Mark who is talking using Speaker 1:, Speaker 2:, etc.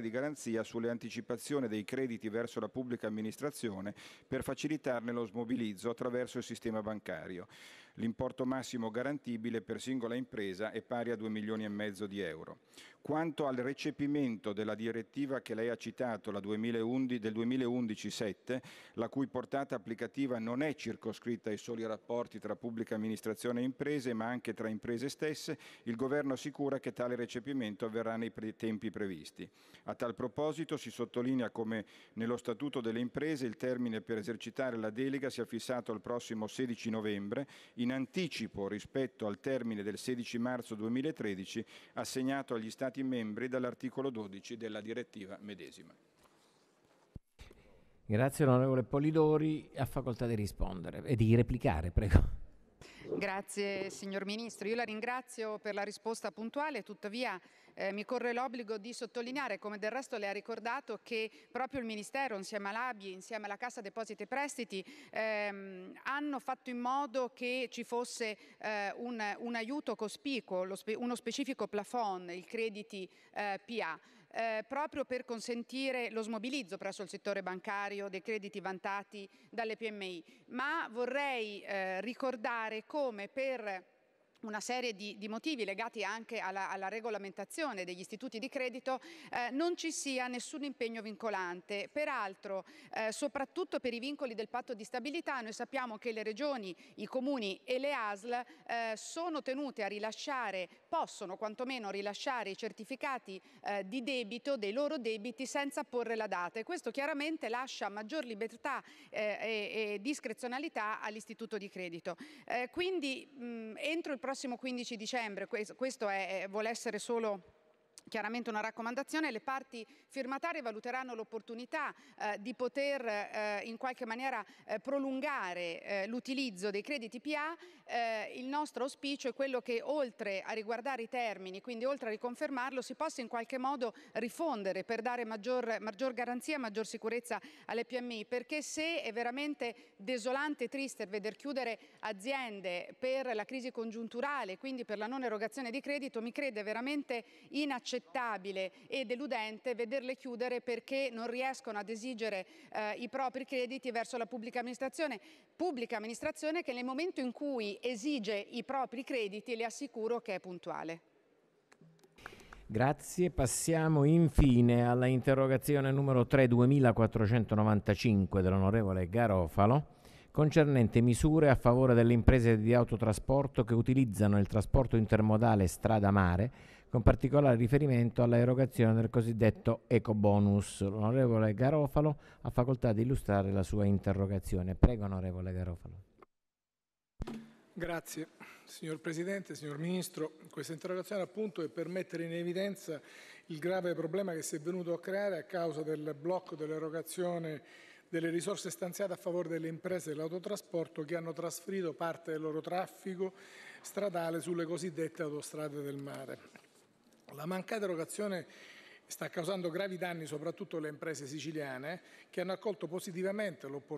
Speaker 1: di garanzia sulle anticipazioni dei crediti verso la pubblica amministrazione per facilitarne lo smobilizzo attraverso il sistema bancario. L'importo massimo garantibile per singola impresa è pari a 2 milioni e mezzo di euro. Quanto al recepimento della direttiva che lei ha citato, la 2011, del 2011-7, la cui portata applicativa non è circoscritta ai soli rapporti tra pubblica amministrazione e imprese, ma anche tra imprese stesse, il Governo assicura che tale recepimento avverrà nei pre tempi previsti. A tal proposito si sottolinea come nello Statuto delle imprese il termine per esercitare la delega sia fissato al prossimo 16 novembre, in in anticipo rispetto al termine del 16 marzo 2013 assegnato agli Stati membri dall'articolo 12 della direttiva medesima.
Speaker 2: Grazie onorevole Polidori, ha facoltà di rispondere e eh, di replicare, prego.
Speaker 3: Grazie signor Ministro, io la ringrazio per la risposta puntuale, tuttavia eh, mi corre l'obbligo di sottolineare, come del resto le ha ricordato, che proprio il Ministero insieme all'ABI, insieme alla Cassa Depositi e Prestiti ehm, hanno fatto in modo che ci fosse eh, un, un, aiuto cospicuo, spe uno specifico plafond, il crediti eh, PA. Eh, proprio per consentire lo smobilizzo presso il settore bancario dei crediti vantati dalle PMI, ma vorrei eh, ricordare come per una serie di, di, motivi legati anche alla, alla, regolamentazione degli istituti di credito eh, non ci sia nessun impegno vincolante. Peraltro, eh, soprattutto per i vincoli del patto di stabilità, noi sappiamo che le regioni, i comuni e le ASL eh, sono tenute a rilasciare, possono quantomeno rilasciare i certificati eh, di debito, dei loro debiti, senza porre la data. E questo chiaramente lascia maggior libertà eh, e, e, discrezionalità all'istituto di credito. Eh, quindi, mh, entro il prossimo 15 dicembre, questo, questo è, vuole essere solo chiaramente una raccomandazione, le parti firmatarie valuteranno l'opportunità eh, di poter eh, in qualche maniera eh, prolungare eh, l'utilizzo dei crediti PA. Eh, il nostro auspicio è quello che oltre a riguardare i termini, quindi oltre a riconfermarlo, si possa in qualche modo rifondere per dare maggior, maggior garanzia, maggior sicurezza alle PMI, perché se è veramente desolante e triste veder chiudere aziende per la crisi congiunturale, quindi per la non erogazione di credito, mi crede veramente inaccettabile inaccettabile e deludente vederle chiudere perché non riescono ad esigere eh, i propri crediti verso la pubblica amministrazione. Pubblica amministrazione che nel momento in cui esige i propri crediti le assicuro che è puntuale.
Speaker 2: Grazie, passiamo infine alla interrogazione numero 3 2495 dell'onorevole Garofalo concernente misure a favore delle imprese di autotrasporto che utilizzano il trasporto intermodale strada-mare con particolare riferimento all'erogazione del cosiddetto ecobonus. L'onorevole Garofalo ha facoltà di illustrare la sua interrogazione. Prego, onorevole Garofalo.
Speaker 4: Grazie signor Presidente, signor Ministro. Questa interrogazione appunto è per mettere in evidenza il grave problema che si è venuto a creare a causa del blocco dell'erogazione delle risorse stanziate a favore delle imprese dell'autotrasporto che hanno trasferito parte del loro traffico stradale sulle cosiddette autostrade del mare. La mancata erogazione sta causando gravi danni soprattutto alle imprese siciliane che hanno accolto positivamente l'opportunità